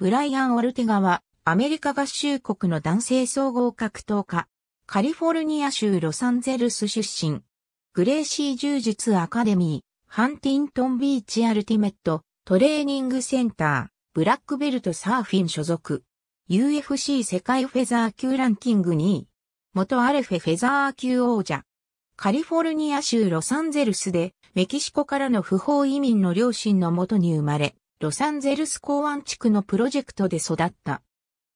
ブライアン・オルテガは、アメリカ合衆国の男性総合格闘家、カリフォルニア州ロサンゼルス出身、グレーシー柔術アカデミー、ハンティントンビーチアルティメット、トレーニングセンター、ブラックベルトサーフィン所属、UFC 世界フェザー級ランキング2位、元アレフェフェザー級王者、カリフォルニア州ロサンゼルスで、メキシコからの不法移民の両親のもとに生まれ、ロサンゼルス港湾地区のプロジェクトで育った。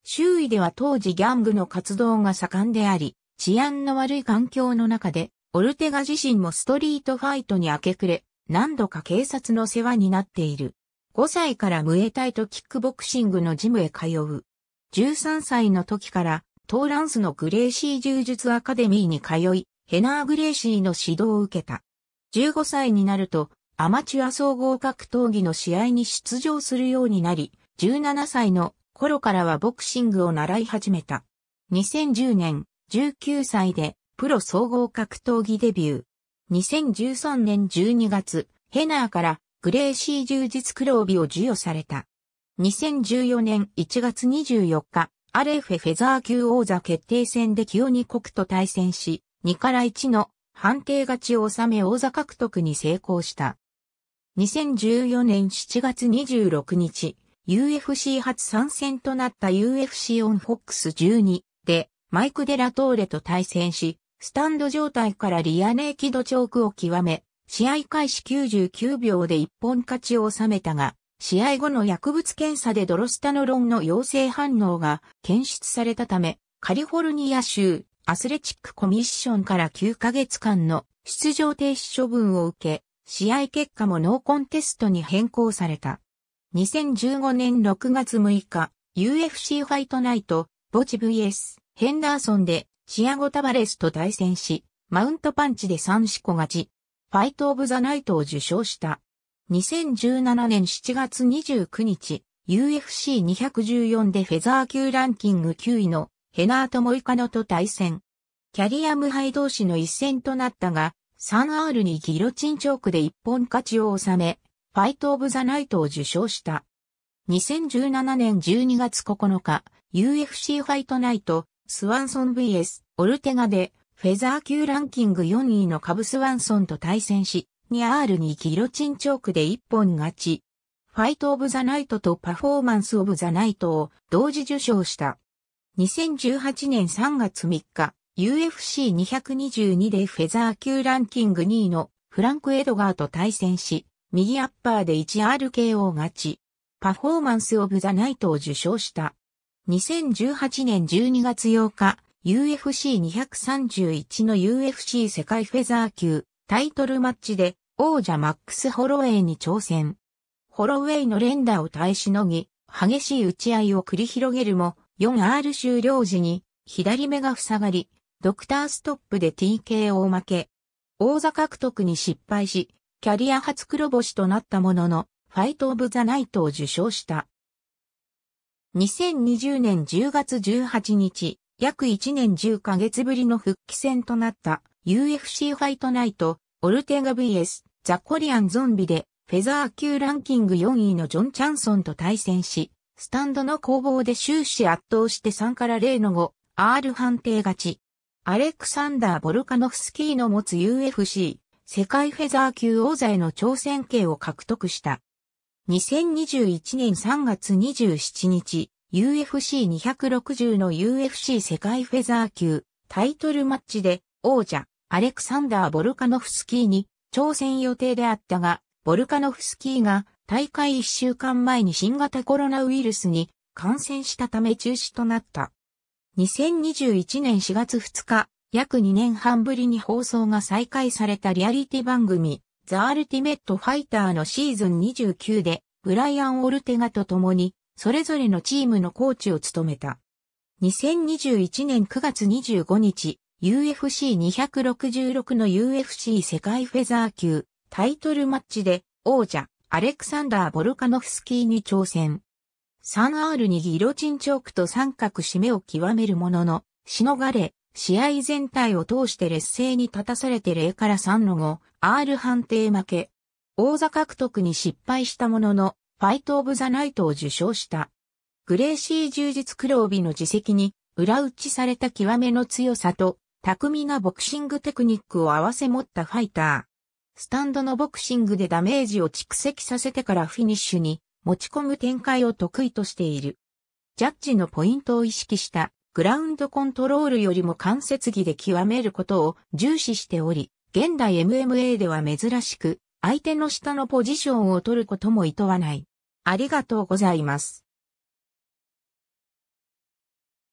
周囲では当時ギャングの活動が盛んであり、治安の悪い環境の中で、オルテガ自身もストリートファイトに明け暮れ、何度か警察の世話になっている。5歳からムエタイとキックボクシングのジムへ通う。13歳の時から、トーランスのグレーシー柔術アカデミーに通い、ヘナー・グレーシーの指導を受けた。15歳になると、アマチュア総合格闘技の試合に出場するようになり、17歳の頃からはボクシングを習い始めた。2010年、19歳でプロ総合格闘技デビュー。2013年12月、ヘナーからグレーシー充実黒帯を授与された。2014年1月24日、アレフェフェザー級王座決定戦で清二国と対戦し、2から1の判定勝ちを収め王座獲得に成功した。2014年7月26日、UFC 初参戦となった UFC オンックス1 2でマイク・デラトーレと対戦し、スタンド状態からリアネーキドチョークを極め、試合開始99秒で一本勝ちを収めたが、試合後の薬物検査でドロスタノロンの陽性反応が検出されたため、カリフォルニア州アスレチックコミッションから9ヶ月間の出場停止処分を受け、試合結果もノーコンテストに変更された。2015年6月6日、UFC ファイトナイト、ボチ VS、ヘンダーソンで、チアゴ・タバレスと対戦し、マウントパンチで三四個勝ち、ファイト・オブ・ザ・ナイトを受賞した。2017年7月29日、UFC214 でフェザー級ランキング9位のヘナート・モイカノと対戦。キャリア無敗同士の一戦となったが、3R にギロチンチョークで一本勝ちを収め、ファイト・オブ・ザ・ナイトを受賞した。2017年12月9日、UFC ファイトナイト、スワンソン VS、オルテガで、フェザー級ランキング4位のカブスワンソンと対戦し、2R にギロチンチョークで一本勝ち。ファイト・オブ・ザ・ナイトとパフォーマンス・オブ・ザ・ナイトを同時受賞した。2018年3月3日、UFC222 でフェザー級ランキング2位のフランク・エドガーと対戦し、右アッパーで 1RKO 勝ち、パフォーマンス・オブ・ザ・ナイトを受賞した。2018年12月8日、UFC231 の UFC 世界フェザー級タイトルマッチで王者マックス・ホロウェイに挑戦。ホロウェイの連打を耐えしのぎ、激しい打ち合いを繰り広げるも、4R 終了時に左目が塞がり、ドクターストップで TKO 負け。王座獲得に失敗し、キャリア初黒星となったものの、ファイト・オブ・ザ・ナイトを受賞した。2020年10月18日、約1年10ヶ月ぶりの復帰戦となった UFC ファイトナイト、オルテガ VS、ザ・コリアン・ゾンビで、フェザー級ランキング4位のジョン・チャンソンと対戦し、スタンドの攻防で終始圧倒して3から0の5、R 判定勝ち。アレクサンダー・ボルカノフスキーの持つ UFC 世界フェザー級王座への挑戦権を獲得した。2021年3月27日、UFC260 の UFC 世界フェザー級タイトルマッチで王者アレクサンダー・ボルカノフスキーに挑戦予定であったが、ボルカノフスキーが大会1週間前に新型コロナウイルスに感染したため中止となった。2021年4月2日、約2年半ぶりに放送が再開されたリアリティ番組、ザ・アルティメット・ファイターのシーズン29で、ブライアン・オルテガと共に、それぞれのチームのコーチを務めた。2021年9月25日、UFC266 の UFC 世界フェザー級タイトルマッチで王者アレクサンダー・ボルカノフスキーに挑戦。3R にギロチンチョークと三角締めを極めるものの、しのがれ、試合全体を通して劣勢に立たされて0から3の後、R 判定負け。王座獲得に失敗したものの、ファイト・オブ・ザ・ナイトを受賞した。グレーシー充実黒帯の自責に、裏打ちされた極めの強さと、巧みなボクシングテクニックを合わせ持ったファイター。スタンドのボクシングでダメージを蓄積させてからフィニッシュに持ち込む展開を得意としている。ジャッジのポイントを意識したグラウンドコントロールよりも関節技で極めることを重視しており、現代 MMA では珍しく相手の下のポジションを取ることも厭わない。ありがとうございます。